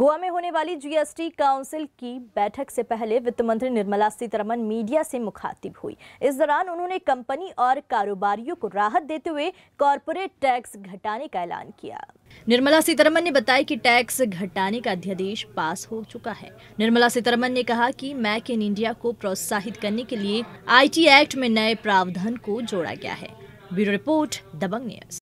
गोवा में होने वाली जीएसटी काउंसिल की बैठक से पहले वित्त मंत्री निर्मला सीतारमन मीडिया से मुखातिब हुई इस दौरान उन्होंने कंपनी और कारोबारियों को राहत देते हुए कॉरपोरेट टैक्स घटाने का ऐलान किया निर्मला सीतारमन ने बताया कि टैक्स घटाने का अध्यादेश पास हो चुका है निर्मला सीतारमन ने कहा कि मैक इन इंडिया को प्रोत्साहित करने के लिए आई एक्ट में नए प्रावधान को जोड़ा गया है ब्यूरो रिपोर्ट दबंग न्यूज